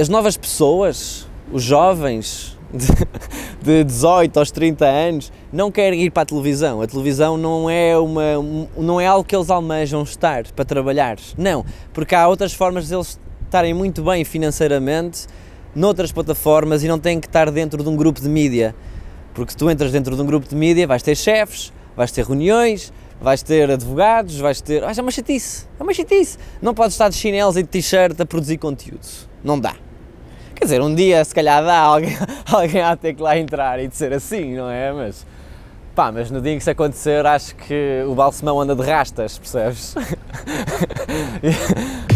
as novas pessoas, os jovens de, de 18 aos 30 anos, não querem ir para a televisão. A televisão não é, uma, não é algo que eles almejam estar para trabalhar. Não, porque há outras formas de eles estarem muito bem financeiramente noutras plataformas e não têm que estar dentro de um grupo de mídia. Porque se tu entras dentro de um grupo de mídia, vais ter chefes, vais ter reuniões, vais ter advogados, vais ter. Ah, é uma chatice, é uma chatice. Não podes estar de chinelos e de t-shirt a produzir conteúdo. Não dá dizer, um dia se calhar dá, alguém, alguém há de ter que lá entrar e de ser assim, não é? Mas, pá, mas no dia em que isso acontecer acho que o Balsemão anda de rastas, percebes?